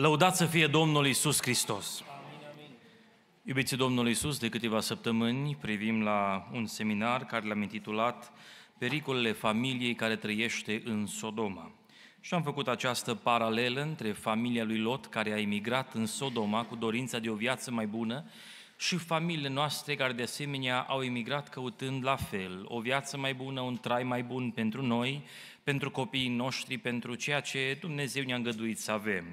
Lăudați să fie Domnul Isus Hristos! Iubiți Domnul Isus, de câteva săptămâni privim la un seminar care l-am intitulat Pericolele familiei care trăiește în Sodoma. Și am făcut această paralelă între familia lui Lot care a emigrat în Sodoma cu dorința de o viață mai bună și familiile noastre care de asemenea au emigrat căutând la fel, o viață mai bună, un trai mai bun pentru noi, pentru copiii noștri, pentru ceea ce Dumnezeu ne-a îngăduit să avem.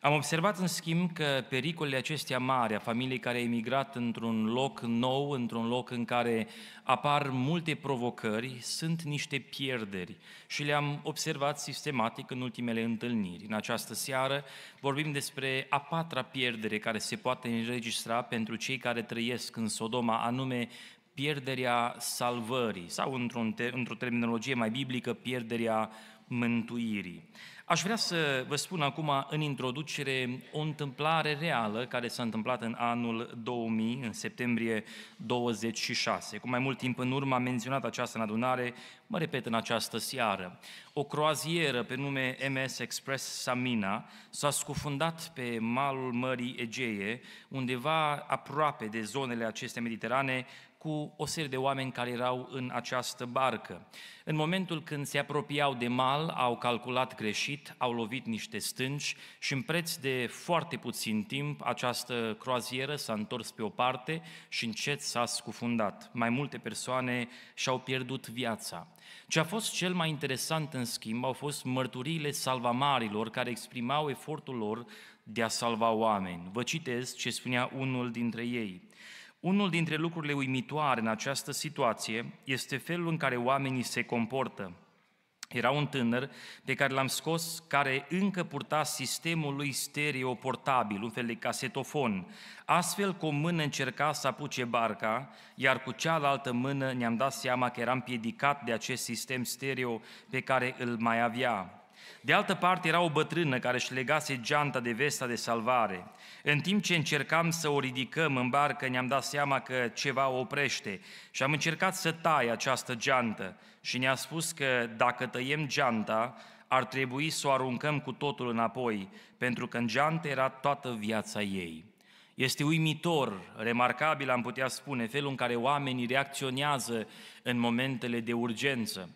Am observat, în schimb, că pericolele acestea mari a familiei care a emigrat într-un loc nou, într-un loc în care apar multe provocări, sunt niște pierderi și le-am observat sistematic în ultimele întâlniri. În această seară vorbim despre a patra pierdere care se poate înregistra pentru cei care trăiesc în Sodoma, anume pierderea salvării sau, într-o, terminologie mai biblică, pierderea mântuirii. Aș vrea să vă spun acum în introducere o întâmplare reală care s-a întâmplat în anul 2000, în septembrie 26. Cu mai mult timp în urmă am menționat această adunare, mă repet în această seară. O croazieră pe nume MS Express Samina s-a scufundat pe malul Mării Egee, undeva aproape de zonele acestea mediterane, cu o serie de oameni care erau în această barcă. În momentul când se apropiau de mal, au calculat greșit, au lovit niște stânci și în preț de foarte puțin timp această croazieră s-a întors pe o parte și încet s-a scufundat. Mai multe persoane și-au pierdut viața. Ce a fost cel mai interesant, în schimb, au fost mărturiile salvamarilor care exprimau efortul lor de a salva oameni. Vă citesc ce spunea unul dintre ei. Unul dintre lucrurile uimitoare în această situație este felul în care oamenii se comportă. Era un tânăr pe care l-am scos, care încă purta sistemul lui stereoportabil, un fel de casetofon. Astfel, cu o mână încerca să apuce barca, iar cu cealaltă mână ne-am dat seama că era piedicat de acest sistem stereo pe care îl mai avea. De altă parte era o bătrână care își legase geanta de vesta de salvare. În timp ce încercam să o ridicăm în barcă, ne-am dat seama că ceva o oprește și am încercat să tai această geantă și ne-a spus că dacă tăiem geanta, ar trebui să o aruncăm cu totul înapoi, pentru că în geantă era toată viața ei. Este uimitor, remarcabil, am putea spune, felul în care oamenii reacționează în momentele de urgență.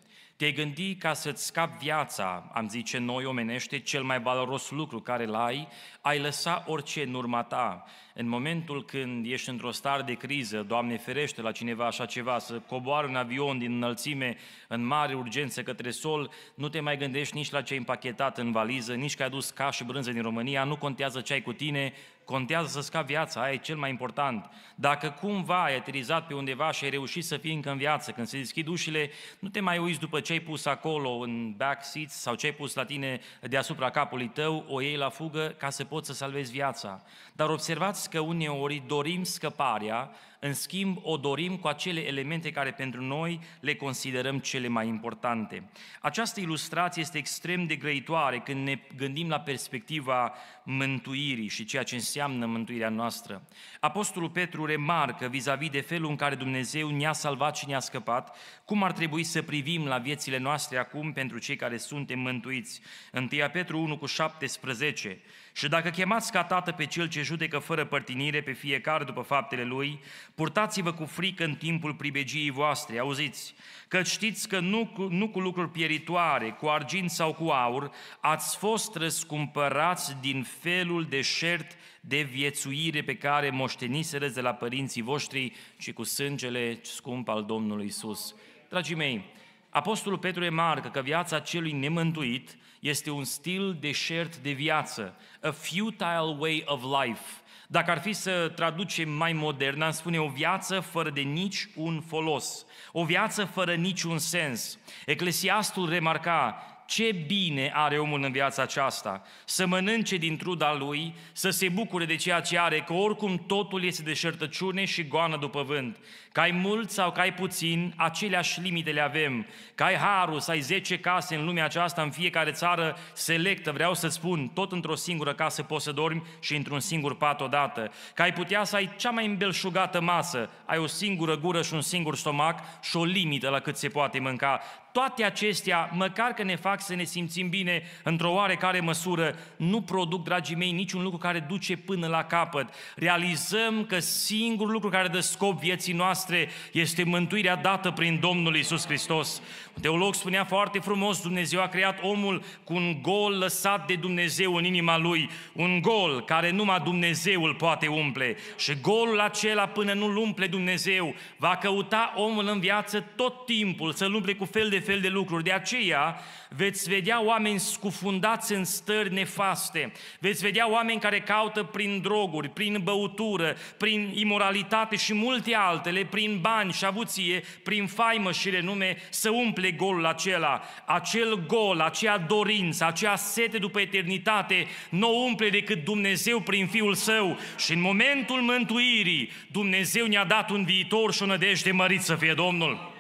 Te gândi ca să-ți scapi viața, am zice noi omenește, cel mai valoros lucru care l-ai, ai lăsa orice în urma ta. În momentul când ești într-o stare de criză, Doamne ferește la cineva așa ceva, să coboare un avion din înălțime în mare urgență către sol, nu te mai gândești nici la ce ai împachetat în valiză, nici că ai adus ca și brânză din România, nu contează ce ai cu tine, contează să scapi viața, aia e cel mai important. Dacă cumva ai aterizat pe undeva și ai reușit să fii încă în viață, când se deschid ușile, nu te mai uiți după ce ai pus acolo în back seats sau ce ai pus la tine deasupra capului tău, o iei la fugă ca să poți să salvezi viața. Dar observați că uneori dorim scăparea, în schimb o dorim cu acele elemente care pentru noi le considerăm cele mai importante. Această ilustrație este extrem de grăitoare când ne gândim la perspectiva mântuirii și ceea ce înseamnă înseamnă mântuirea noastră. Apostolul Petru remarcă vis-a-vis de felul în care Dumnezeu ne-a salvat și ne-a scăpat, cum ar trebui să privim la viețile noastre acum pentru cei care suntem mântuiți. 1 Petru 1 cu 17. Și dacă chemați ca tată pe cel ce judecă fără părtinire pe fiecare după faptele lui, purtați-vă cu frică în timpul pribegiei voastre. Auziți, că știți că nu cu, nu cu lucruri pieritoare, cu argint sau cu aur, ați fost răscumpărați din felul de șert de viețuire pe care moșteniseră de la părinții voștri, ci cu sângele scump al Domnului Isus. Dragii mei, Apostolul Petru remarcă că viața celui nemântuit este un stil de șert de viață, a futile way of life – dacă ar fi să traducem mai modern, am spune o viață fără de nici un folos, o viață fără niciun sens. Eclesiastul remarca, ce bine are omul în viața aceasta, să mănânce din truda lui, să se bucure de ceea ce are, că oricum totul este de șertăciune și goană după vânt. Că ai mult sau că ai puțin, aceleași limite le avem. Că ai harul să ai 10 case în lumea aceasta, în fiecare țară selectă, vreau să spun, tot într-o singură casă poți să dormi și într-un singur pat odată. Că ai putea să ai cea mai îmbelșugată masă, ai o singură gură și un singur stomac și o limită la cât se poate mânca toate acestea, măcar că ne fac să ne simțim bine într-o oarecare măsură, nu produc, dragii mei, niciun lucru care duce până la capăt. Realizăm că singurul lucru care dă scop vieții noastre este mântuirea dată prin Domnul Isus Hristos. teolog spunea foarte frumos, Dumnezeu a creat omul cu un gol lăsat de Dumnezeu în inima lui, un gol care numai Dumnezeu îl poate umple. Și golul acela, până nu-l umple Dumnezeu, va căuta omul în viață tot timpul să-l umple cu fel de fel de lucruri. De aceea veți vedea oameni scufundați în stări nefaste, veți vedea oameni care caută prin droguri, prin băutură, prin imoralitate și multe altele, prin bani și avuție, prin faimă și renume, să umple golul acela. Acel gol, acea dorință, acea sete după eternitate, nu o umple decât Dumnezeu prin Fiul Său. Și în momentul mântuirii, Dumnezeu ne-a dat un viitor și o nădejde mărit să fie Domnul.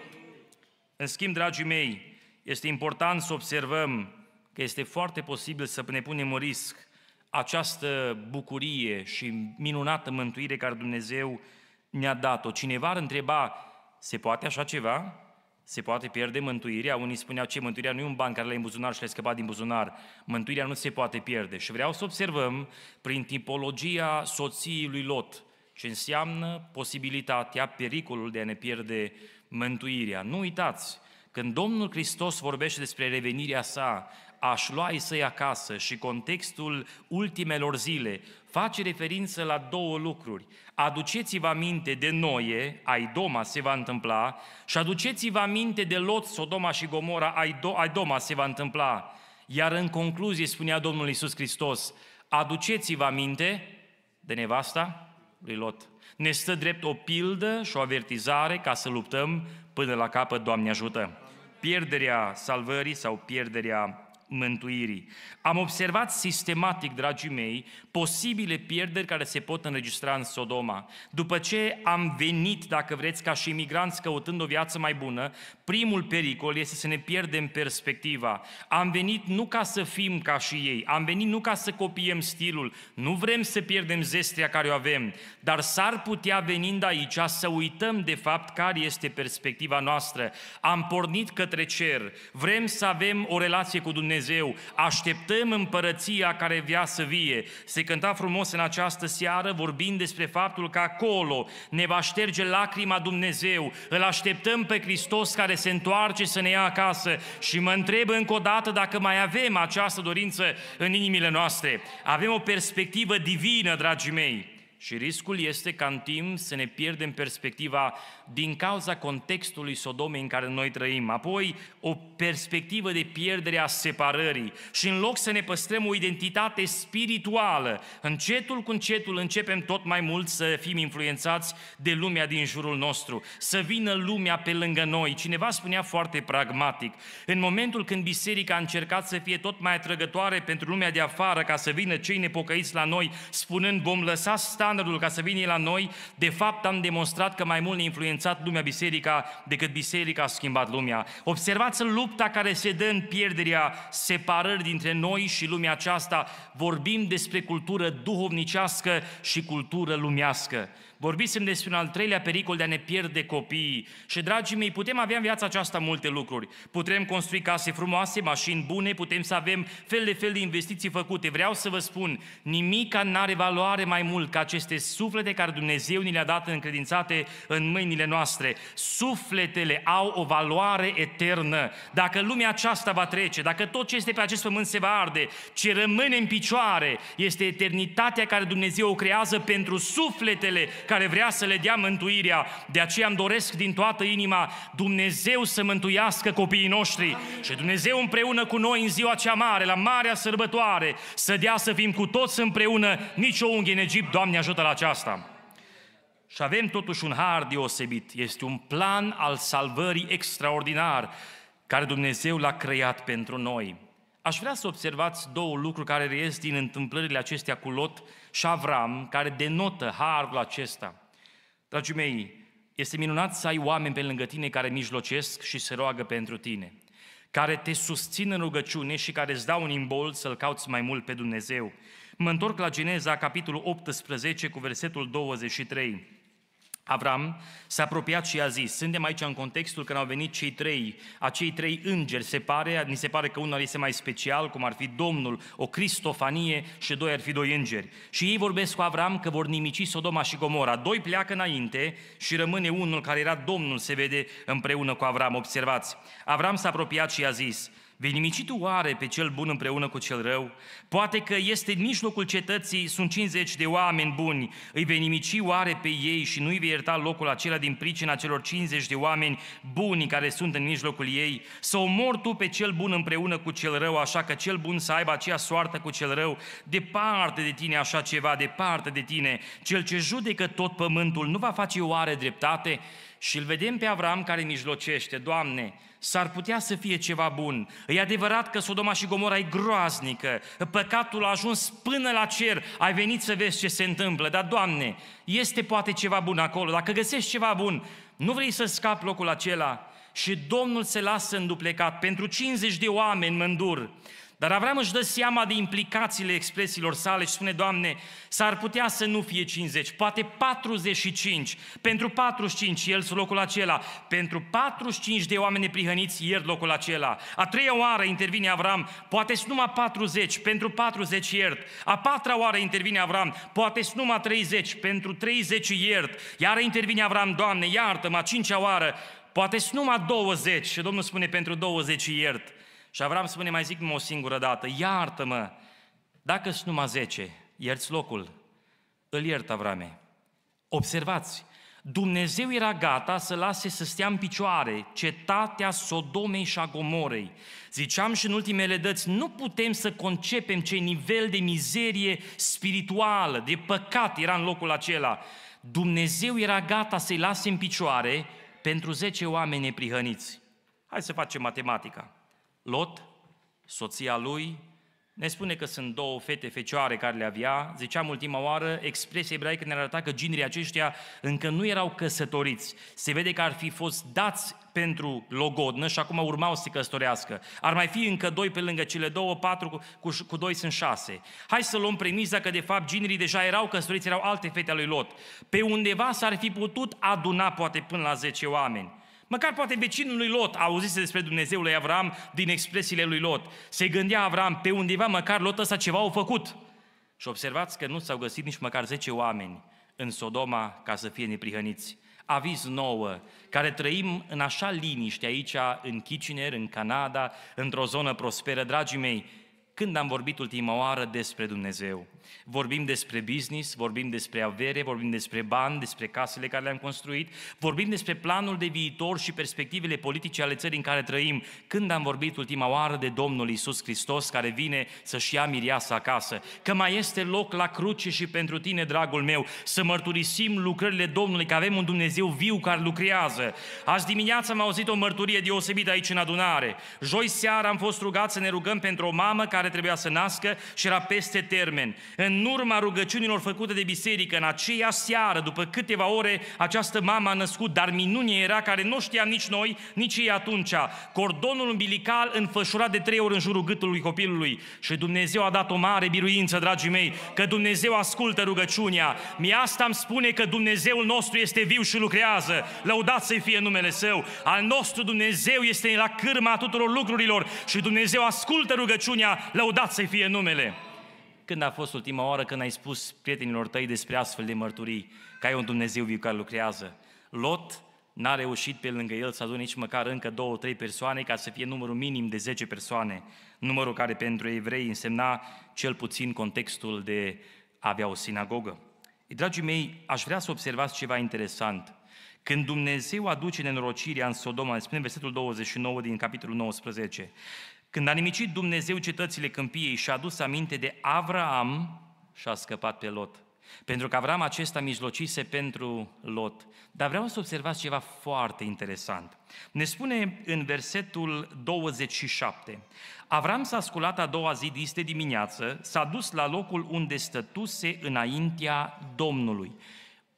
În schimb, dragii mei, este important să observăm că este foarte posibil să ne punem în risc această bucurie și minunată mântuire care Dumnezeu ne-a dat-o. Cineva ar întreba, se poate așa ceva? Se poate pierde mântuirea? Unii spuneau ce mântuirea nu e un ban care l-ai în buzunar și l-ai scăpat din buzunar. Mântuirea nu se poate pierde. Și vreau să observăm prin tipologia soției lui Lot ce înseamnă posibilitatea, pericolul de a ne pierde mântuirea. Nu uitați, când Domnul Hristos vorbește despre revenirea sa, aș lua ei săi acasă și contextul ultimelor zile face referință la două lucruri. Aduceți-vă aminte de ai Aidoma se va întâmpla, și aduceți-vă aminte de Lot, Sodoma și Gomora, ai Aidoma se va întâmpla. Iar în concluzie spunea Domnul Iisus Hristos, aduceți-vă aminte de nevasta, lui Lot. Ne stă drept o pildă și o avertizare ca să luptăm până la capăt, Doamne ajută. Pierderea salvării sau pierderea mântuirii. Am observat sistematic, dragii mei, posibile pierderi care se pot înregistra în Sodoma. După ce am venit, dacă vreți, ca și imigranți căutând o viață mai bună, primul pericol este să ne pierdem perspectiva. Am venit nu ca să fim ca și ei, am venit nu ca să copiem stilul, nu vrem să pierdem zestrea care o avem, dar s-ar putea venind aici să uităm de fapt care este perspectiva noastră. Am pornit către cer, vrem să avem o relație cu Dumnezeu, Dumnezeu, așteptăm împărăția care vrea să vie. Se cânta frumos în această seară vorbind despre faptul că acolo ne va șterge lacrima Dumnezeu, îl așteptăm pe Hristos care se întoarce să ne ia acasă și mă întreb încă o dată dacă mai avem această dorință în inimile noastre. Avem o perspectivă divină, dragii mei. Și riscul este ca în timp să ne pierdem perspectiva din cauza contextului Sodomei în care noi trăim. Apoi, o perspectivă de pierdere a separării. Și în loc să ne păstrăm o identitate spirituală, încetul cu încetul începem tot mai mult să fim influențați de lumea din jurul nostru, să vină lumea pe lângă noi. Cineva spunea foarte pragmatic, în momentul când biserica a încercat să fie tot mai atrăgătoare pentru lumea de afară ca să vină cei nepocăiți la noi, spunând vom lăsa sta standardul ca să vină la noi, de fapt am demonstrat că mai mult ne-a influențat lumea biserica decât biserica a schimbat lumea. Observați lupta care se dă în pierderea separării dintre noi și lumea aceasta. Vorbim despre cultură duhovnicească și cultură lumească. Vorbisem despre un al treilea pericol de a ne pierde copiii. Și, dragii mei, putem avea în viața aceasta multe lucruri. Putem construi case frumoase, mașini bune, putem să avem fel de fel de investiții făcute. Vreau să vă spun, nimica nu are valoare mai mult ca aceste suflete care Dumnezeu ni le-a dat încredințate în mâinile noastre. Sufletele au o valoare eternă. Dacă lumea aceasta va trece, dacă tot ce este pe acest pământ se va arde, ce rămâne în picioare este eternitatea care Dumnezeu o creează pentru sufletele care vrea să le dea mântuirea. De aceea îmi doresc din toată inima Dumnezeu să mântuiască copiii noștri Amin. și Dumnezeu împreună cu noi în ziua cea mare, la marea sărbătoare, să dea să fim cu toți împreună, nicio unghie în Egipt, Doamne ajută la aceasta. Și avem totuși un har deosebit, este un plan al salvării extraordinar care Dumnezeu l-a creat pentru noi. Aș vrea să observați două lucruri care reiesc din întâmplările acestea cu Lot și Avram, care denotă harul acesta. Dragii mei, este minunat să ai oameni pe lângă tine care mijlocesc și se roagă pentru tine, care te susțin în rugăciune și care îți dau un imbol să-L cauți mai mult pe Dumnezeu. Mă întorc la Geneza, capitolul 18, cu versetul 23. Avram s-a apropiat și a zis, suntem aici în contextul când au venit cei trei, acei trei îngeri, se pare, ni se pare că unul este mai special, cum ar fi Domnul, o cristofanie și doi ar fi doi îngeri. Și ei vorbesc cu Avram că vor nimici Sodoma și Gomora. Doi pleacă înainte și rămâne unul care era Domnul, se vede împreună cu Avram, observați. Avram s-a apropiat și a zis, Vei nimici tu oare pe cel bun împreună cu cel rău? Poate că este în mijlocul cetății, sunt 50 de oameni buni. Îi vei nimici oare pe ei și nu-i vei ierta locul acela din pricina celor 50 de oameni buni care sunt în mijlocul ei? Să omori tu pe cel bun împreună cu cel rău, așa că cel bun să aibă aceea soartă cu cel rău? Departe de tine așa ceva, departe de tine. Cel ce judecă tot pământul nu va face oare dreptate? Și îl vedem pe Avram care mijlocește, Doamne, s-ar putea să fie ceva bun. E adevărat că Sodoma și Gomora e groaznică, păcatul a ajuns până la cer, ai venit să vezi ce se întâmplă, dar Doamne, este poate ceva bun acolo, dacă găsești ceva bun, nu vrei să scapi locul acela? Și Domnul se lasă înduplecat pentru 50 de oameni mândur. Dar Avram își dă seama de implicațiile expresiilor sale și spune, Doamne, s-ar putea să nu fie 50, poate 45, pentru 45 el locul acela, pentru 45 de oameni prihăniți ieri locul acela. A treia oară intervine Avram, poate sunt numai 40, pentru 40 iert. A patra oară intervine Avram, poate sunt numai 30, pentru 30 iert. Iar intervine Avram, Doamne, iartă-mă, a cincea oară, poate sunt numai 20. Și Domnul spune, pentru 20 iert. Și Avram spune, mai zic o singură dată, iartă-mă, dacă sunt numai 10, ierți locul, îl iert Avrame. Observați, Dumnezeu era gata să lase să stea în picioare cetatea Sodomei și a Gomorei. Ziceam și în ultimele dăți, nu putem să concepem ce nivel de mizerie spirituală, de păcat era în locul acela. Dumnezeu era gata să-i lase în picioare pentru 10 oameni neprihăniți. Hai să facem matematica. Lot, soția lui, ne spune că sunt două fete fecioare care le avea. Ziceam ultima oară, expresia ebraică ne arăta că ginerii aceștia încă nu erau căsătoriți. Se vede că ar fi fost dați pentru logodnă și acum urmau să se căsătorească. Ar mai fi încă doi pe lângă cele două, patru cu, cu, cu doi sunt șase. Hai să luăm premiza că de fapt ginerii deja erau căsătoriți, erau alte fete ale lui Lot. Pe undeva s-ar fi putut aduna poate până la zece oameni. Măcar poate vecinul lui Lot auzise despre Dumnezeul lui Avram din expresiile lui Lot. Se gândea Avram, pe undeva măcar Lot ăsta ceva au făcut. Și observați că nu s-au găsit nici măcar 10 oameni în Sodoma ca să fie neprihăniți. Aviz nouă, care trăim în așa liniște aici, în Kitchener, în Canada, într-o zonă prosperă, dragii mei, când am vorbit ultima oară despre Dumnezeu. Vorbim despre business, vorbim despre avere, vorbim despre bani, despre casele care le-am construit, vorbim despre planul de viitor și perspectivele politice ale țării în care trăim. Când am vorbit ultima oară de Domnul Isus Hristos care vine să-și ia miriasa acasă, că mai este loc la cruce și pentru tine, dragul meu, să mărturisim lucrările Domnului, că avem un Dumnezeu viu care lucrează. Azi dimineața am auzit o mărturie deosebită aici în adunare. Joi seara am fost rugat să ne rugăm pentru o mamă care trebuia să nască și era peste termen în urma rugăciunilor făcute de biserică, în aceea seară, după câteva ore, această mamă a născut, dar minunie era care nu știam nici noi, nici ei atunci. Cordonul umbilical înfășurat de trei ori în jurul gâtului copilului. Și Dumnezeu a dat o mare biruință, dragii mei, că Dumnezeu ascultă rugăciunea. Mi asta îmi spune că Dumnezeul nostru este viu și lucrează. Lăudați să fie numele Său. Al nostru Dumnezeu este la cârma tuturor lucrurilor și Dumnezeu ascultă rugăciunea. Lăudați să fie numele când a fost ultima oară când ai spus prietenilor tăi despre astfel de mărturii, că ai un Dumnezeu viu care lucrează? Lot n-a reușit pe lângă el să adune nici măcar încă două, trei persoane ca să fie numărul minim de 10 persoane, numărul care pentru evrei însemna cel puțin contextul de a avea o sinagogă. Dragii mei, aș vrea să observați ceva interesant. Când Dumnezeu aduce nenorocirea în Sodoma, spune versetul 29 din capitolul 19, când a nimicit Dumnezeu cetățile câmpiei și a adus aminte de Avram și a scăpat pe Lot. Pentru că Avram acesta mijlocise pentru Lot. Dar vreau să observați ceva foarte interesant. Ne spune în versetul 27. Avram s-a sculat a doua zi diste dimineață, s-a dus la locul unde stătuse înaintea Domnului.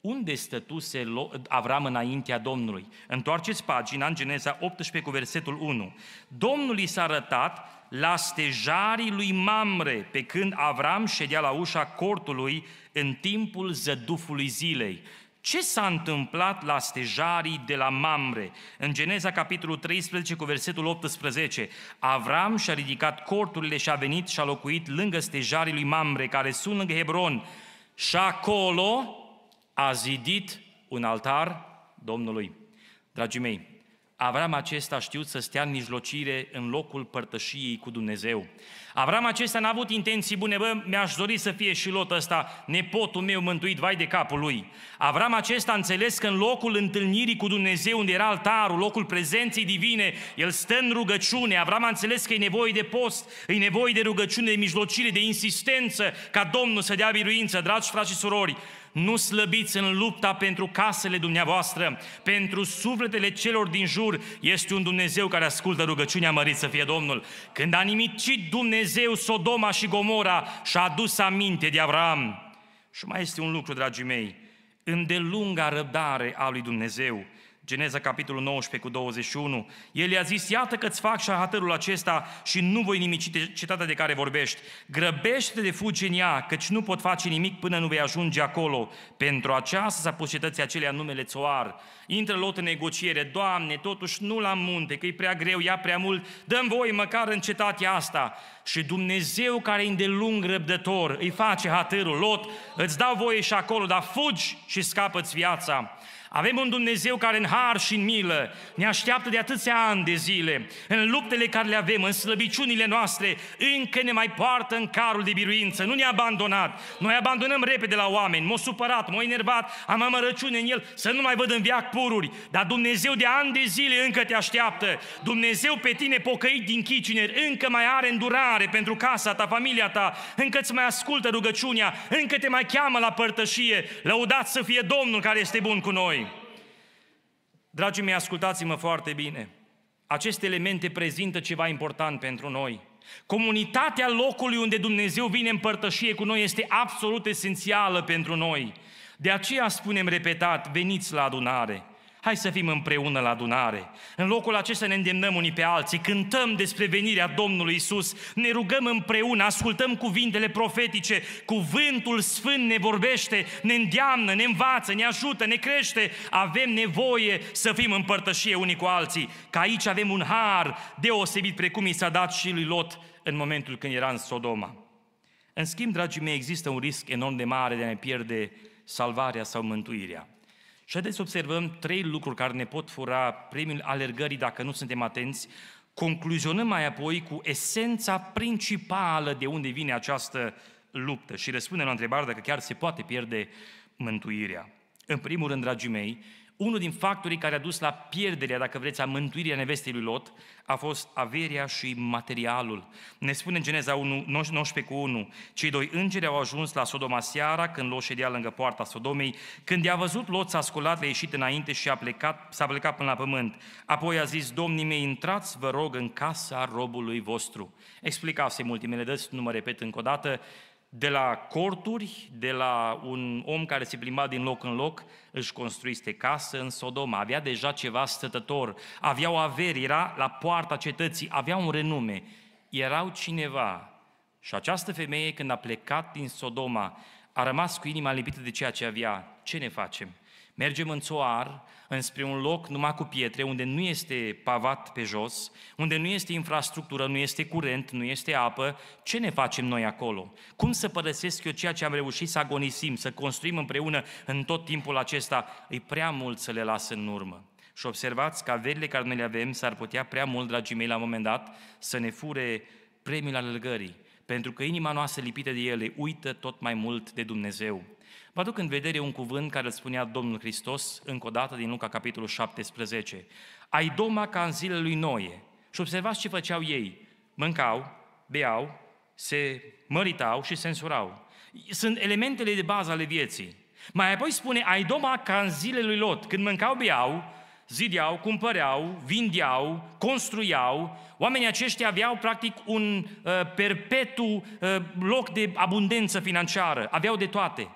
Unde stătuse Avram înaintea Domnului? Întoarceți pagina în Geneza 18 cu versetul 1. Domnul i s-a arătat la stejarii lui Mamre, pe când Avram ședea la ușa cortului în timpul zădufului zilei. Ce s-a întâmplat la stejarii de la Mamre? În Geneza, capitolul 13, cu versetul 18, Avram și-a ridicat corturile și a venit și a locuit lângă stejarii lui Mamre, care sunt lângă Hebron. Și acolo a zidit un altar Domnului. Dragii mei, Avram acesta a știut să stea în mijlocire în locul părtășiei cu Dumnezeu. Avram acesta n-a avut intenții bune, bă, mi-aș dori să fie și lot ăsta, nepotul meu mântuit, vai de capul lui. Avram acesta a înțeles că în locul întâlnirii cu Dumnezeu, unde era altarul, locul prezenței divine, el stă în rugăciune. Avram a înțeles că e nevoie de post, e nevoie de rugăciune, de mijlocire, de insistență, ca Domnul să dea biruință, dragi frați și surori nu slăbiți în lupta pentru casele dumneavoastră, pentru sufletele celor din jur. Este un Dumnezeu care ascultă rugăciunea, mărit să fie Domnul. Când a nimicit Dumnezeu Sodoma și Gomora și a adus aminte de Avram. Și mai este un lucru, dragii mei, îndelunga răbdare a lui Dumnezeu Geneza, capitolul 19 cu 21, el i-a zis, iată că-ți fac șahatărul acesta și nu voi nimici cetatea de care vorbești. Grăbește-te de fugi în ea, căci nu pot face nimic până nu vei ajunge acolo. Pentru aceasta s-a pus cetății acelea numele Țoar. Intră Lot în negociere, Doamne, totuși nu la munte, că e prea greu, ia prea mult, dăm voi măcar în cetatea asta. Și Dumnezeu care e îndelung răbdător, îi face hatărul, Lot, îți dau voie și acolo, dar fugi și scapă-ți viața. Avem un Dumnezeu care în har și în milă ne așteaptă de atâția ani de zile, în luptele care le avem, în slăbiciunile noastre, încă ne mai poartă în carul de biruință, nu ne-a abandonat. Noi abandonăm repede la oameni, m-a supărat, m-a enervat, am amărăciune în el, să nu mai văd în viac pururi, dar Dumnezeu de ani de zile încă te așteaptă. Dumnezeu pe tine pocăit din Kitchener încă mai are îndurare pentru casa ta, familia ta, încă îți mai ascultă rugăciunea, încă te mai cheamă la părtășie. Lăudați să fie Domnul care este bun cu noi. Dragii mei, ascultați-mă foarte bine. Aceste elemente prezintă ceva important pentru noi. Comunitatea locului unde Dumnezeu vine în părtășie cu noi este absolut esențială pentru noi. De aceea spunem repetat, veniți la adunare. Hai să fim împreună la adunare. În locul acesta ne îndemnăm unii pe alții, cântăm despre venirea Domnului Isus, ne rugăm împreună, ascultăm cuvintele profetice, cuvântul sfânt ne vorbește, ne îndeamnă, ne învață, ne ajută, ne crește. Avem nevoie să fim în unii cu alții, că aici avem un har deosebit precum i s-a dat și lui Lot în momentul când era în Sodoma. În schimb, dragii mei, există un risc enorm de mare de a ne pierde salvarea sau mântuirea. Și haideți să observăm trei lucruri care ne pot fura premiul alergării dacă nu suntem atenți, concluzionăm mai apoi cu esența principală de unde vine această luptă și răspundem la întrebarea dacă chiar se poate pierde mântuirea. În primul rând, dragii mei, unul din factorii care a dus la pierderea, dacă vreți, a mântuirii nevestei lui Lot a fost averia și materialul. Ne spune în Geneza 1, 19 cu 1, cei doi îngeri au ajuns la Sodoma seara, când Lot ședea lângă poarta Sodomei. Când i-a văzut Lot, s-a sculat, a ieșit înainte și a plecat, s-a plecat până la pământ. Apoi a zis, domnii mei, intrați, vă rog, în casa robului vostru. Explicase multimele dăți, nu mă repet încă o dată, de la corturi, de la un om care se plimba din loc în loc, își construiste casă în Sodoma, avea deja ceva stătător, avea o avere, era la poarta cetății, avea un renume, erau cineva. Și această femeie, când a plecat din Sodoma, a rămas cu inima lipită de ceea ce avea. Ce ne facem? Mergem în țoar, înspre un loc numai cu pietre, unde nu este pavat pe jos, unde nu este infrastructură, nu este curent, nu este apă. Ce ne facem noi acolo? Cum să părăsesc eu ceea ce am reușit să agonisim, să construim împreună în tot timpul acesta? E prea mult să le las în urmă. Și observați că averile care noi le avem s-ar putea prea mult, dragii mei, la un moment dat, să ne fure premiul alergării. Pentru că inima noastră lipită de ele uită tot mai mult de Dumnezeu. Vă aduc în vedere un cuvânt care îl spunea Domnul Hristos încă o dată din Luca capitolul 17. Ai doma ca în zilele lui Noe. Și observați ce făceau ei. Mâncau, beau, se măritau și se însurau. Sunt elementele de bază ale vieții. Mai apoi spune, ai doma ca în zilele lui Lot. Când mâncau, beau, zideau, cumpăreau, vindeau, construiau. Oamenii aceștia aveau practic un uh, perpetu uh, loc de abundență financiară, aveau de toate.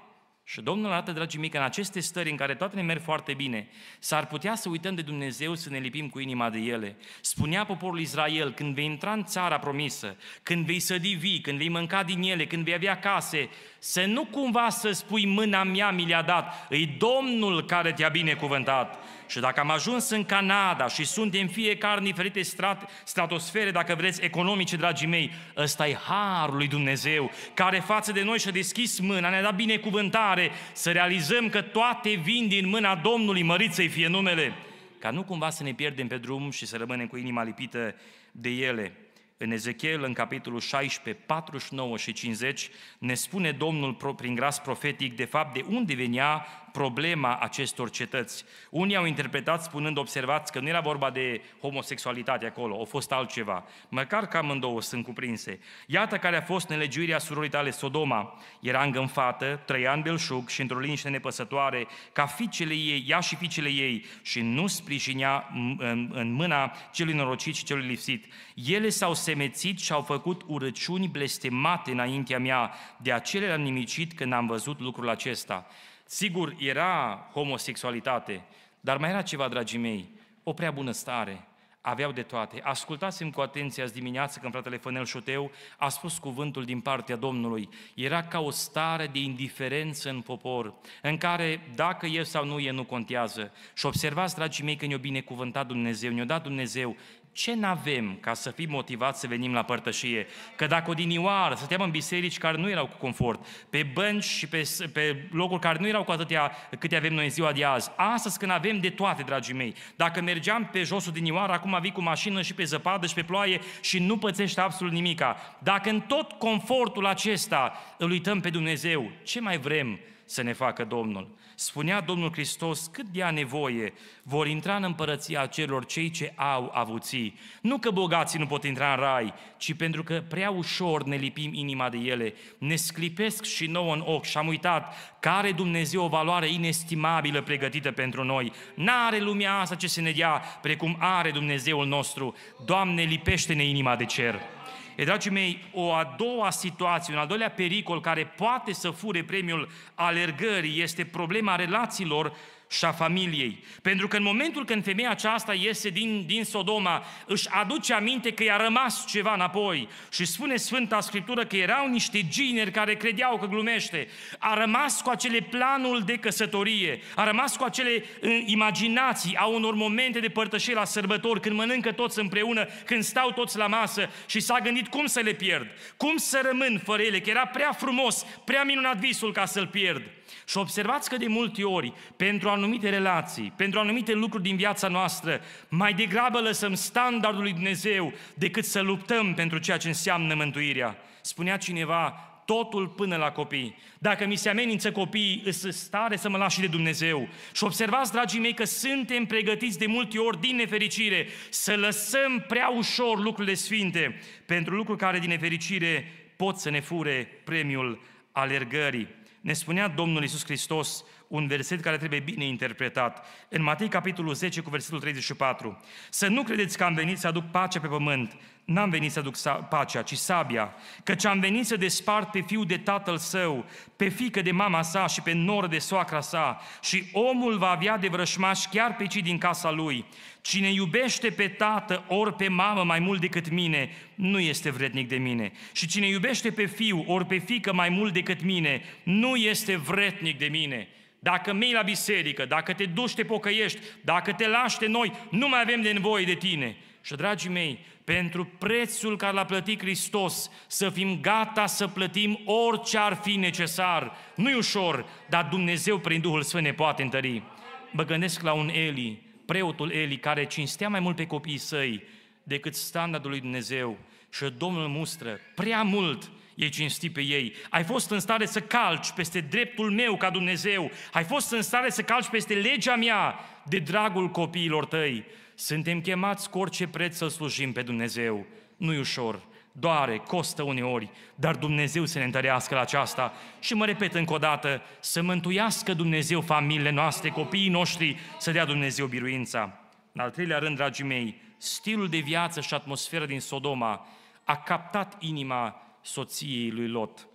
Și Domnul arată, dragii mei, că în aceste stări în care toate ne merg foarte bine, s-ar putea să uităm de Dumnezeu, să ne lipim cu inima de ele. Spunea poporul Israel, când vei intra în țara promisă, când vei să divi, când vei mânca din ele, când vei avea case, să nu cumva să spui mâna mea mi le-a dat, e Domnul care te-a binecuvântat și dacă am ajuns în Canada și sunt din fiecare în diferite strat, stratosfere, dacă vreți, economice, dragii mei, ăsta e harul lui Dumnezeu, care față de noi și-a deschis mâna, ne-a dat binecuvântare să realizăm că toate vin din mâna Domnului, mărit să-i fie numele, ca nu cumva să ne pierdem pe drum și să rămânem cu inima lipită de ele. În Ezechiel, în capitolul 16, 49 și 50, ne spune Domnul prin gras profetic, de fapt, de unde venea problema acestor cetăți. Unii au interpretat spunând, observați că nu era vorba de homosexualitate acolo, a fost altceva. Măcar că amândouă sunt cuprinse. Iată care a fost nelegiuirea surorii tale Sodoma. Era îngânfată, trăia în belșug și într-o liniște nepăsătoare, ca fiicele ei, ea și fiicele ei, și nu sprijinea în, în mâna celui norocit și celui lipsit. Ele s-au semețit și au făcut urăciuni blestemate înaintea mea, de acele le-am nimicit când am văzut lucrul acesta. Sigur, era homosexualitate, dar mai era ceva, dragii mei, o prea bună stare. Aveau de toate. Ascultați-mi cu atenție azi dimineață când fratele Fănel Șoteu a spus cuvântul din partea Domnului. Era ca o stare de indiferență în popor, în care dacă e sau nu e, nu contează. Și observați, dragii mei, că ne o binecuvântat Dumnezeu, ne o dat Dumnezeu ce n-avem ca să fim motivați să venim la părtășie? Că dacă odinioară stăteam în biserici care nu erau cu confort, pe bănci și pe, pe locuri care nu erau cu atâtea câte avem noi în ziua de azi, astăzi când avem de toate, dragii mei, dacă mergeam pe jos odinioară, acum vii cu mașină și pe zăpadă și pe ploaie și nu pățești absolut nimica. Dacă în tot confortul acesta îl uităm pe Dumnezeu, ce mai vrem să ne facă Domnul. Spunea Domnul Hristos, cât de nevoie vor intra în împărăția celor cei ce au avuții. Nu că bogații nu pot intra în rai, ci pentru că prea ușor ne lipim inima de ele, ne sclipesc și nouă în ochi și am uitat care Dumnezeu o valoare inestimabilă pregătită pentru noi. N-are lumea asta ce se ne dea, precum are Dumnezeul nostru. Doamne, lipește-ne inima de cer. E, dragii mei, o a doua situație, un al doilea pericol care poate să fure premiul alergării este problema relațiilor și a familiei. Pentru că în momentul când femeia aceasta iese din, din Sodoma, își aduce aminte că i-a rămas ceva înapoi și spune Sfânta Scriptură că erau niște gineri care credeau că glumește. A rămas cu acele planul de căsătorie, a rămas cu acele imaginații a unor momente de părtășire la sărbători, când mănâncă toți împreună, când stau toți la masă și s-a gândit cum să le pierd, cum să rămân fără ele, că era prea frumos, prea minunat visul ca să-l pierd. Și observați că de multe ori, pentru anumite relații, pentru anumite lucruri din viața noastră, mai degrabă lăsăm standardul lui Dumnezeu decât să luptăm pentru ceea ce înseamnă mântuirea. Spunea cineva, totul până la copii. Dacă mi se amenință copiii, îți stare să mă lași și de Dumnezeu. Și observați, dragii mei, că suntem pregătiți de multe ori, din nefericire, să lăsăm prea ușor lucrurile sfinte pentru lucruri care, din nefericire, pot să ne fure premiul alergării. Ne spunea Domnul Iisus Hristos un verset care trebuie bine interpretat. În Matei, capitolul 10, cu versetul 34. Să nu credeți că am venit să aduc pace pe pământ. N-am venit să aduc pacea, ci sabia. Căci am venit să despart pe fiul de tatăl său, pe fică de mama sa și pe nor de soacra sa. Și omul va avea de vrășmaș chiar pe cei din casa lui. Cine iubește pe tată ori pe mamă mai mult decât mine, nu este vrednic de mine. Și cine iubește pe fiu ori pe fică mai mult decât mine, nu este vrednic de mine. Dacă mei la biserică, dacă te duci, te pocăiești, dacă te lași de noi, nu mai avem de nevoie de tine. Și, dragii mei, pentru prețul care l-a plătit Hristos, să fim gata să plătim orice ar fi necesar. Nu-i ușor, dar Dumnezeu prin Duhul Sfânt ne poate întări. Mă gândesc la un Eli, preotul Eli, care cinstea mai mult pe copiii săi decât standardul lui Dumnezeu. Și Domnul mustră prea mult ei cinsti pe ei. Ai fost în stare să calci peste dreptul meu ca Dumnezeu. Ai fost în stare să calci peste legea mea de dragul copiilor tăi. Suntem chemați cu orice preț să slujim pe Dumnezeu. Nu-i ușor, doare, costă uneori, dar Dumnezeu să ne întărească la aceasta. Și mă repet încă o dată, să mântuiască Dumnezeu familiile noastre, copiii noștri, să dea Dumnezeu biruința. În al treilea rând, dragii mei, stilul de viață și atmosferă din Sodoma a captat inima soției lui Lot.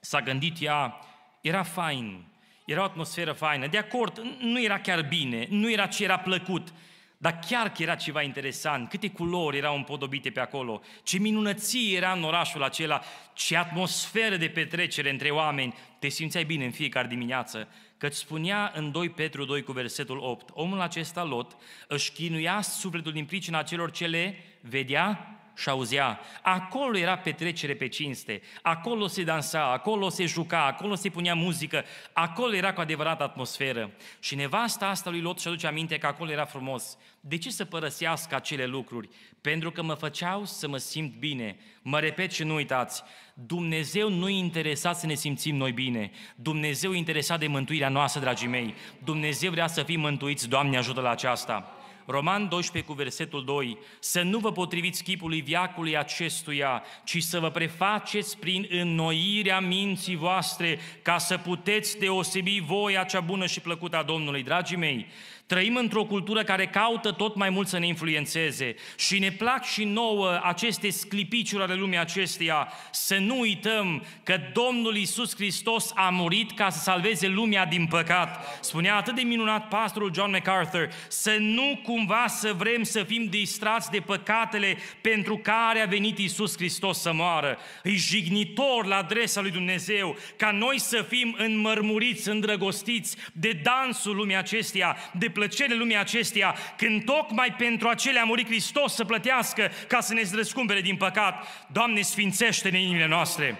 S-a gândit ea, era fain, era o atmosferă faină, de acord, nu era chiar bine, nu era ce era plăcut, dar chiar că era ceva interesant, câte culori erau împodobite pe acolo, ce minunății era în orașul acela, ce atmosferă de petrecere între oameni, te simțeai bine în fiecare dimineață, căci spunea în 2 Petru 2 cu versetul 8, omul acesta Lot își chinuia sufletul din pricina celor ce le vedea și auzea. Acolo era petrecere pe cinste, acolo se dansa, acolo se juca, acolo se punea muzică, acolo era cu adevărat atmosferă. Și nevasta asta lui Lot și aduce aminte că acolo era frumos. De ce să părăsească acele lucruri? Pentru că mă făceau să mă simt bine. Mă repet și nu uitați, Dumnezeu nu e interesat să ne simțim noi bine. Dumnezeu e interesat de mântuirea noastră, dragii mei. Dumnezeu vrea să fim mântuiți, Doamne ajută la aceasta. Roman 12 cu versetul 2, să nu vă potriviți chipului viacului acestuia, ci să vă prefaceți prin înnoirea minții voastre, ca să puteți deosebi voia cea bună și plăcută a Domnului. Dragii mei, Trăim într-o cultură care caută tot mai mult să ne influențeze și ne plac și nouă aceste sclipiciuri ale lumii acesteia. Să nu uităm că Domnul Isus Hristos a murit ca să salveze lumea din păcat. Spunea atât de minunat pastorul John MacArthur, să nu cumva să vrem să fim distrați de păcatele pentru care a venit Isus Hristos să moară. Îi jignitor la adresa lui Dumnezeu ca noi să fim înmărmuriți, îndrăgostiți de dansul lumii acesteia, de plăcerile lumii acesteia, când tocmai pentru acelea a murit Hristos să plătească ca să ne zrăscumpere din păcat. Doamne, sfințește-ne inimile noastre!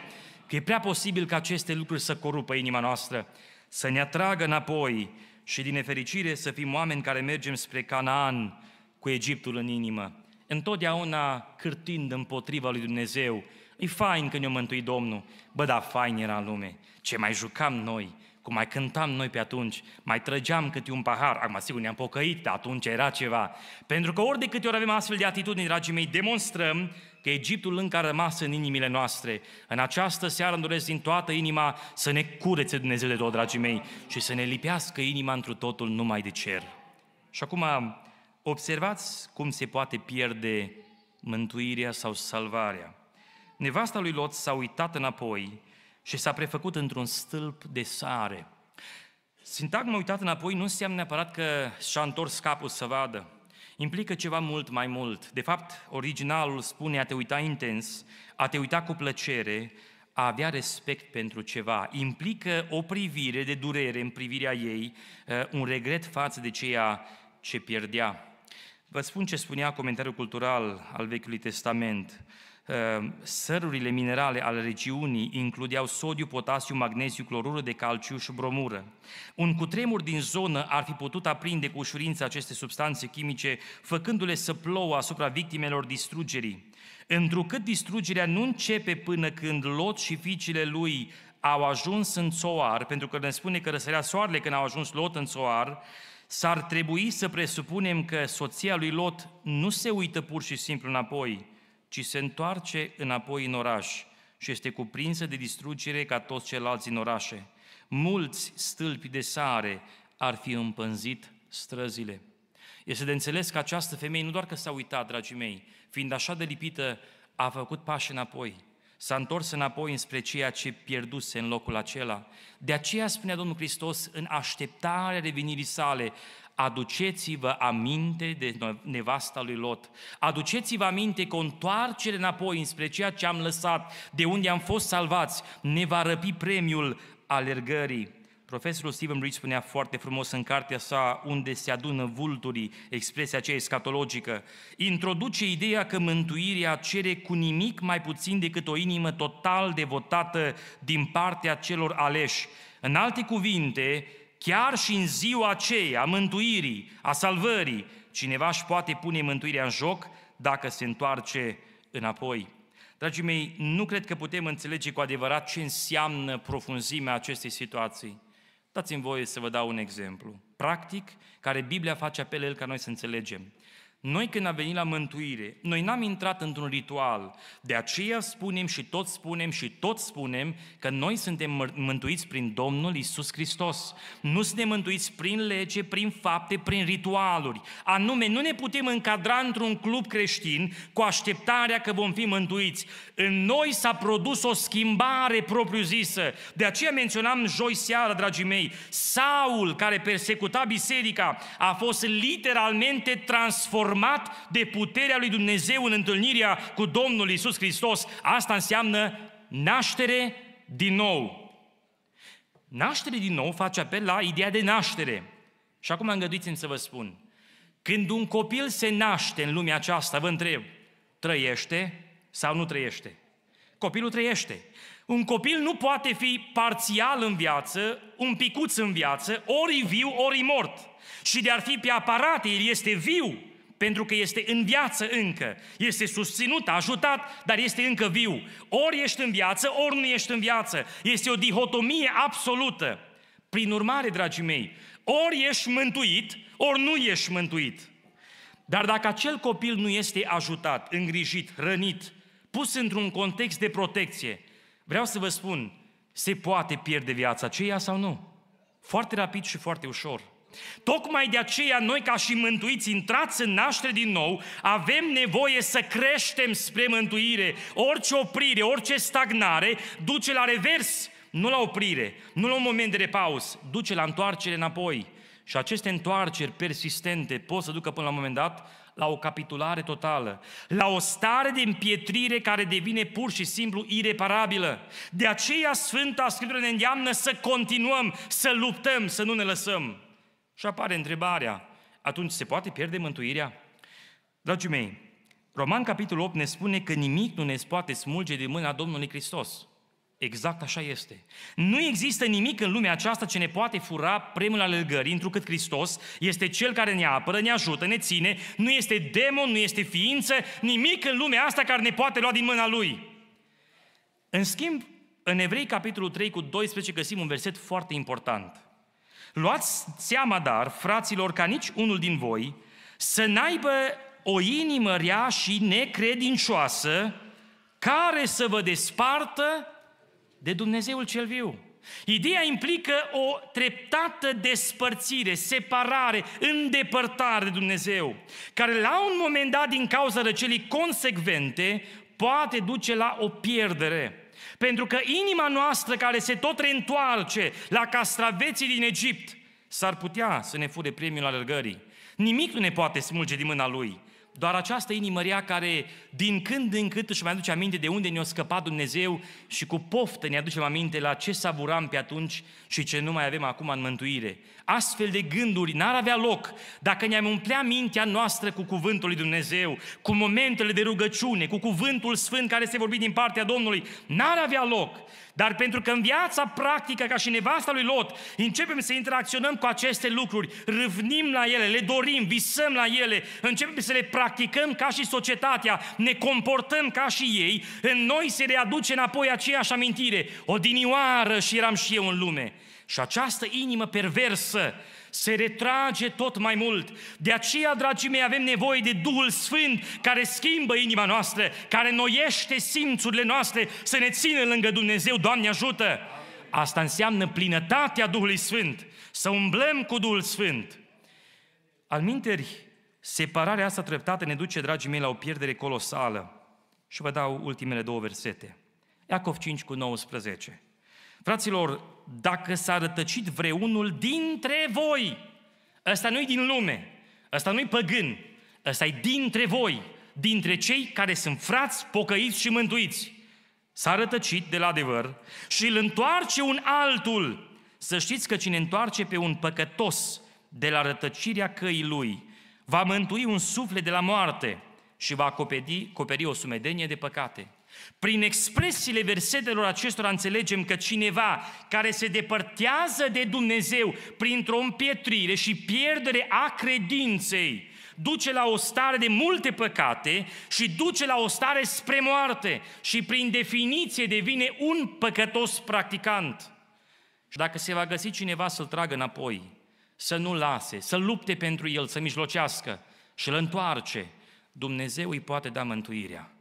Că e prea posibil ca aceste lucruri să corupă inima noastră, să ne atragă înapoi și din nefericire să fim oameni care mergem spre Canaan cu Egiptul în inimă, întotdeauna cârtind împotriva lui Dumnezeu. E fain că ne-a mântuit Domnul, bă, da, fain era în lume, ce mai jucam noi, cum mai cântam noi pe atunci, mai trăgeam câte un pahar, acum sigur ne-am pocăit, dar atunci era ceva. Pentru că ori de câte ori avem astfel de atitudini, dragii mei, demonstrăm că Egiptul încă a rămas în inimile noastre. În această seară îmi doresc din toată inima să ne curețe Dumnezeu de tot, dragii mei, și să ne lipească inima întru totul numai de cer. Și acum, observați cum se poate pierde mântuirea sau salvarea. Nevasta lui Lot s-a uitat înapoi și s-a prefăcut într-un stâlp de sare. Sintagma uitat înapoi nu înseamnă neapărat că și-a întors capul să vadă. Implică ceva mult mai mult. De fapt, originalul spune a te uita intens, a te uita cu plăcere, a avea respect pentru ceva. Implică o privire de durere în privirea ei, uh, un regret față de ceea ce pierdea. Vă spun ce spunea comentariul cultural al Vechiului Testament. Ehm, sărurile minerale ale regiunii includeau sodiu, potasiu, magneziu, clorură de calciu și bromură. Un cutremur din zonă ar fi putut aprinde cu ușurință aceste substanțe chimice, făcându-le să plouă asupra victimelor distrugerii. Întrucât distrugerea nu începe până când Lot și fiicile lui au ajuns în țoar, pentru că ne spune că răsărea soarele când au ajuns Lot în țoar, s-ar trebui să presupunem că soția lui Lot nu se uită pur și simplu înapoi, ci se întoarce înapoi în oraș și este cuprinsă de distrugere ca toți ceilalți în orașe. Mulți stâlpi de sare ar fi împânzit străzile. Este de înțeles că această femeie nu doar că s-a uitat, dragii mei, fiind așa de lipită, a făcut pași înapoi, s-a întors înapoi înspre ceea ce pierduse în locul acela. De aceea spunea Domnul Hristos, în așteptarea revenirii sale, aduceți-vă aminte de nevasta lui Lot, aduceți-vă aminte că o întoarcere înapoi înspre ceea ce am lăsat, de unde am fost salvați, ne va răpi premiul alergării. Profesorul Stephen Reed spunea foarte frumos în cartea sa Unde se adună vulturii, expresia aceea escatologică, introduce ideea că mântuirea cere cu nimic mai puțin decât o inimă total devotată din partea celor aleși. În alte cuvinte, chiar și în ziua aceea, a mântuirii, a salvării, cineva își poate pune mântuirea în joc dacă se întoarce înapoi. Dragii mei, nu cred că putem înțelege cu adevărat ce înseamnă profunzimea acestei situații. Dați-mi voie să vă dau un exemplu, practic, care Biblia face apel el ca noi să înțelegem. Noi când am venit la mântuire, noi n-am intrat într-un ritual. De aceea spunem și tot spunem și tot spunem că noi suntem mântuiți prin Domnul Isus Hristos. Nu suntem mântuiți prin lege, prin fapte, prin ritualuri. Anume, nu ne putem încadra într-un club creștin cu așteptarea că vom fi mântuiți. În noi s-a produs o schimbare propriu-zisă. De aceea menționam joi seara, dragii mei, Saul, care persecuta biserica, a fost literalmente transformat transformat de puterea lui Dumnezeu în întâlnirea cu Domnul Isus Hristos. Asta înseamnă naștere din nou. Naștere din nou face apel la ideea de naștere. Și acum îngăduiți-mi să vă spun. Când un copil se naște în lumea aceasta, vă întreb, trăiește sau nu trăiește? Copilul trăiește. Un copil nu poate fi parțial în viață, un picuț în viață, ori viu, ori mort. Și de-ar fi pe aparate, el este viu, pentru că este în viață încă. Este susținut, ajutat, dar este încă viu. Ori ești în viață, ori nu ești în viață. Este o dihotomie absolută. Prin urmare, dragii mei, ori ești mântuit, ori nu ești mântuit. Dar dacă acel copil nu este ajutat, îngrijit, hrănit, pus într-un context de protecție, vreau să vă spun, se poate pierde viața aceea sau nu? Foarte rapid și foarte ușor. Tocmai de aceea noi ca și mântuiți intrați în naștere din nou, avem nevoie să creștem spre mântuire. Orice oprire, orice stagnare duce la revers, nu la oprire, nu la un moment de repaus, duce la întoarcere înapoi. Și aceste întoarceri persistente pot să ducă până la un moment dat la o capitulare totală, la o stare de împietrire care devine pur și simplu ireparabilă. De aceea Sfânta Scriptură ne îndeamnă să continuăm, să luptăm, să nu ne lăsăm. Și apare întrebarea, atunci se poate pierde mântuirea? Dragii mei, Roman capitolul 8 ne spune că nimic nu ne poate smulge de mâna Domnului Hristos. Exact așa este. Nu există nimic în lumea aceasta ce ne poate fura premiul alergării, întrucât Hristos este Cel care ne apără, ne ajută, ne ține, nu este demon, nu este ființă, nimic în lumea asta care ne poate lua din mâna Lui. În schimb, în Evrei capitolul 3 cu 12 găsim un verset foarte important – Luați seama, dar, fraților, ca nici unul din voi să n-aibă o inimă rea și necredincioasă care să vă despartă de Dumnezeul cel viu. Ideea implică o treptată despărțire, separare, îndepărtare de Dumnezeu, care la un moment dat, din cauza răcelii consecvente, poate duce la o pierdere. Pentru că inima noastră care se tot reîntoarce la castraveții din Egipt, s-ar putea să ne fure premiul alergării. Nimic nu ne poate smulge din mâna Lui doar această inimă rea care din când în când își mai aduce aminte de unde ne-a scăpat Dumnezeu și cu poftă ne aducem aminte la ce savuram pe atunci și ce nu mai avem acum în mântuire. Astfel de gânduri n-ar avea loc dacă ne-am umplea mintea noastră cu cuvântul lui Dumnezeu, cu momentele de rugăciune, cu cuvântul sfânt care se vorbi din partea Domnului. N-ar avea loc. Dar pentru că în viața practică, ca și nevasta lui Lot, începem să interacționăm cu aceste lucruri, râvnim la ele, le dorim, visăm la ele, începem să le practicăm ca și societatea, ne comportăm ca și ei, în noi se readuce înapoi aceeași amintire. dinioară și eram și eu în lume. Și această inimă perversă se retrage tot mai mult. De aceea, dragii mei, avem nevoie de Duhul Sfânt care schimbă inima noastră, care noiește simțurile noastre să ne țină lângă Dumnezeu. Doamne ajută! Asta înseamnă plinătatea Duhului Sfânt, să umblăm cu Duhul Sfânt. Al minteri, separarea asta treptată ne duce, dragii mei, la o pierdere colosală. Și vă dau ultimele două versete. Iacov 5 cu 19. Fraților, dacă s-a rătăcit vreunul dintre voi, ăsta nu-i din lume, ăsta nu-i păgân, ăsta e dintre voi, dintre cei care sunt frați, pocăiți și mântuiți. S-a rătăcit de la adevăr și îl întoarce un altul. Să știți că cine întoarce pe un păcătos de la rătăcirea căii lui, va mântui un suflet de la moarte și va acoperi, acoperi o sumedenie de păcate. Prin expresiile versetelor acestora înțelegem că cineva care se depărtează de Dumnezeu printr-o împietrire și pierdere a credinței, duce la o stare de multe păcate și duce la o stare spre moarte și prin definiție devine un păcătos practicant. Și dacă se va găsi cineva să-l tragă înapoi, să nu lase, să lupte pentru el, să mijlocească și îl întoarce, Dumnezeu îi poate da mântuirea.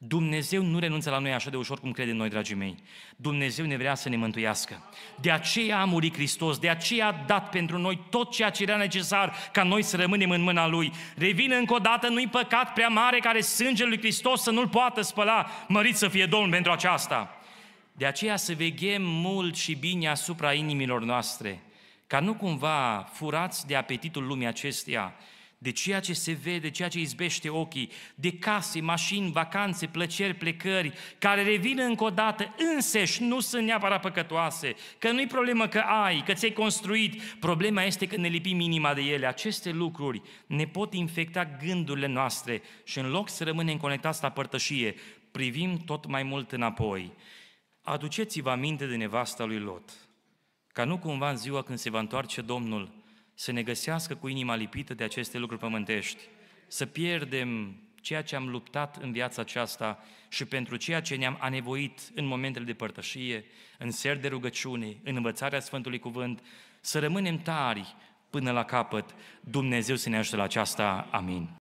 Dumnezeu nu renunță la noi așa de ușor cum credem noi, dragii mei. Dumnezeu ne vrea să ne mântuiască. De aceea a murit Hristos, de aceea a dat pentru noi tot ceea ce era necesar ca noi să rămânem în mâna Lui. Revin încă o dată, nu-i păcat prea mare care sângele lui Hristos să nu-l poată spăla. Mărit să fie Domn pentru aceasta. De aceea să veghem mult și bine asupra inimilor noastre, ca nu cumva furați de apetitul lumii acesteia, de ceea ce se vede, ceea ce izbește ochii, de case, mașini, vacanțe, plăceri, plecări, care revin încă o dată, însăși nu sunt neapărat păcătoase, că nu-i problemă că ai, că ți-ai construit, problema este că ne lipim inima de ele. Aceste lucruri ne pot infecta gândurile noastre și în loc să rămânem conectați la părtășie, privim tot mai mult înapoi. Aduceți-vă aminte de nevasta lui Lot, ca nu cumva în ziua când se va întoarce Domnul să ne găsească cu inima lipită de aceste lucruri pământești, să pierdem ceea ce am luptat în viața aceasta și pentru ceea ce ne-am anevoit în momentele de părtășie, în ser de rugăciune, în învățarea Sfântului Cuvânt, să rămânem tari până la capăt. Dumnezeu să ne ajute la aceasta. Amin.